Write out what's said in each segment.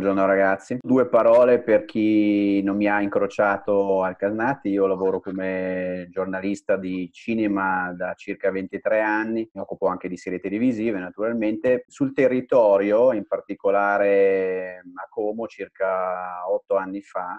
Buongiorno ragazzi. Due parole per chi non mi ha incrociato al Casnati. Io lavoro come giornalista di cinema da circa 23 anni, mi occupo anche di serie televisive naturalmente. Sul territorio, in particolare a Como, circa 8 anni fa,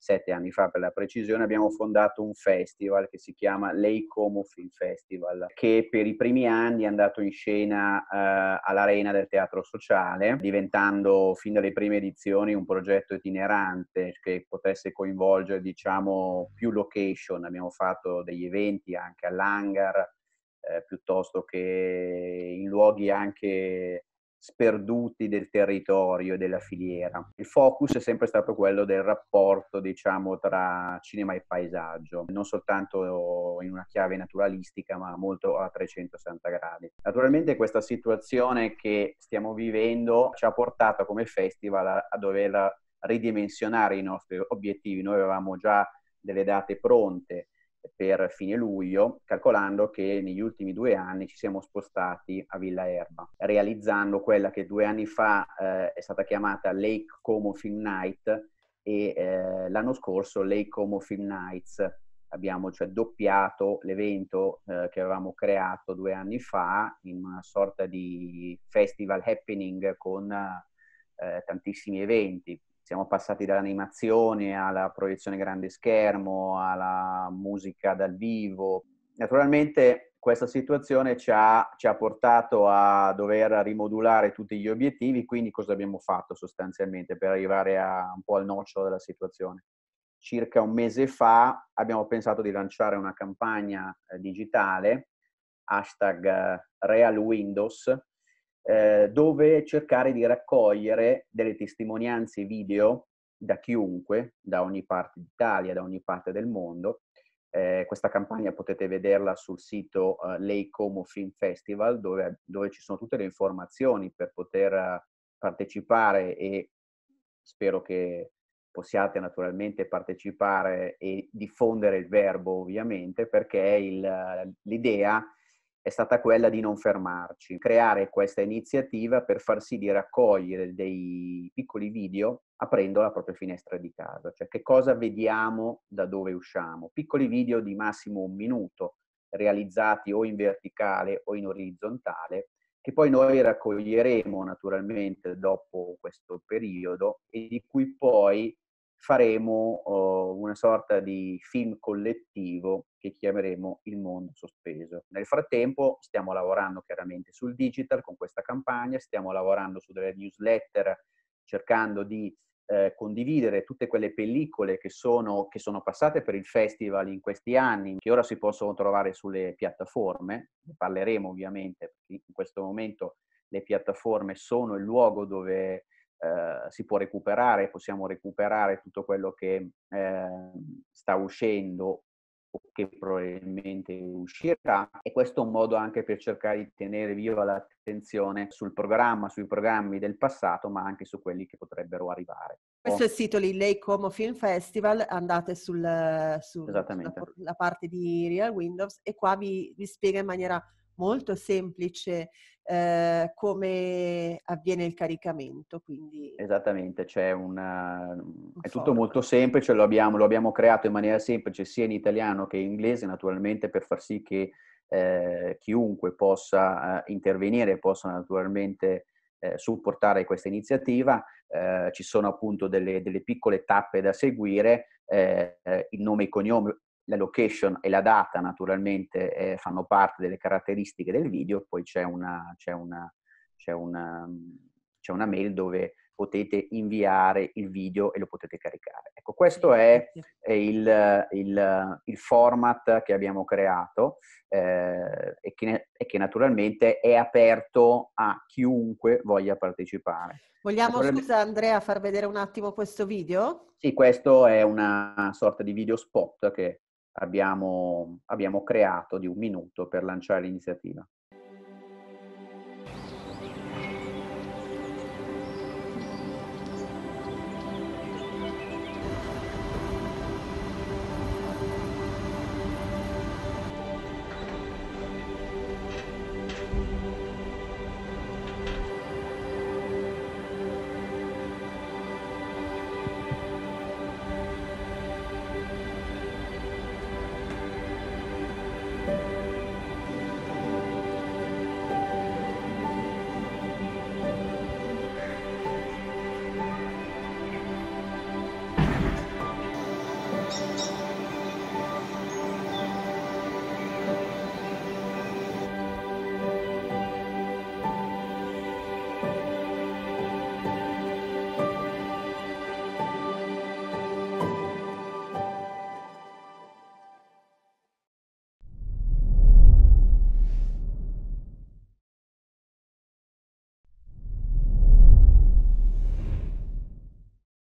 sette anni fa per la precisione, abbiamo fondato un festival che si chiama Leicomo Film Festival, che per i primi anni è andato in scena eh, all'Arena del Teatro Sociale, diventando fin dalle prime edizioni un progetto itinerante che potesse coinvolgere diciamo, più location. Abbiamo fatto degli eventi anche all'hangar, eh, piuttosto che in luoghi anche sperduti del territorio e della filiera. Il focus è sempre stato quello del rapporto, diciamo, tra cinema e paesaggio, non soltanto in una chiave naturalistica, ma molto a 360 gradi. Naturalmente questa situazione che stiamo vivendo ci ha portato come festival a, a dover ridimensionare i nostri obiettivi. Noi avevamo già delle date pronte, per fine luglio, calcolando che negli ultimi due anni ci siamo spostati a Villa Erba, realizzando quella che due anni fa eh, è stata chiamata Lake Como Film Night e eh, l'anno scorso Lake Como Film Nights. Abbiamo cioè doppiato l'evento eh, che avevamo creato due anni fa in una sorta di festival happening con eh, tantissimi eventi siamo passati dall'animazione alla proiezione grande schermo, alla musica dal vivo. Naturalmente questa situazione ci ha, ci ha, portato a dover rimodulare tutti gli obiettivi, quindi cosa abbiamo fatto sostanzialmente per arrivare a, un po' al nocciolo della situazione? Circa un mese fa abbiamo pensato di lanciare una campagna eh, digitale, hashtag eh, RealWindows, eh, dove cercare di raccogliere delle testimonianze video da chiunque, da ogni parte d'Italia, da ogni parte del mondo. Eh, questa campagna potete vederla sul sito eh, Lake Film Festival, dove, dove ci sono tutte le informazioni per poter eh, partecipare e spero che possiate naturalmente partecipare e diffondere il verbo ovviamente perché il, l'idea è stata quella di non fermarci, creare questa iniziativa per far sì di raccogliere dei piccoli video aprendo la propria finestra di casa, cioè che cosa vediamo da dove usciamo. Piccoli video di massimo un minuto, realizzati o in verticale o in orizzontale, che poi noi raccoglieremo naturalmente dopo questo periodo e di cui poi faremo uh, una sorta di film collettivo che chiameremo Il mondo sospeso. Nel frattempo stiamo lavorando chiaramente sul digital con questa campagna, stiamo lavorando su delle newsletter cercando di eh, condividere tutte quelle pellicole che sono, che sono, passate per il festival in questi anni, che ora si possono trovare sulle piattaforme, ne parleremo ovviamente, perché in questo momento le piattaforme sono il luogo dove eh, si può recuperare, possiamo recuperare tutto quello che eh, sta uscendo o che probabilmente uscirà e questo è un modo anche per cercare di tenere viva l'attenzione sul programma, sui programmi del passato ma anche su quelli che potrebbero arrivare. Questo è ecco. il sito lì, Lake Como Film Festival, andate sul, sul, sulla, parte di Real Windows e qua vi, vi spiega in maniera molto semplice eh, come avviene il caricamento. Quindi... Esattamente, una... Mm, un è tutto molto semplice, lo abbiamo, lo abbiamo, creato in maniera semplice sia in italiano che in inglese naturalmente per far sì che eh, chiunque possa eh, intervenire, possa naturalmente eh, supportare questa iniziativa. Eh, ci sono appunto delle, delle, piccole tappe da seguire, eh, eh il nome e cognome, la location e la data naturalmente eh, fanno parte delle caratteristiche del video, poi c'è una, c'è, una, c'è, una, c'è una, mail dove potete inviare il video e lo potete caricare. Ecco, questo è, il, il, il, format che abbiamo creato eh, e, che, e che naturalmente è aperto a chiunque voglia partecipare. Vogliamo, scusa Andrea, far vedere un attimo questo video? Sì, questo è una sorta di video spot che abbiamo, abbiamo creato di un minuto per lanciare l'iniziativa.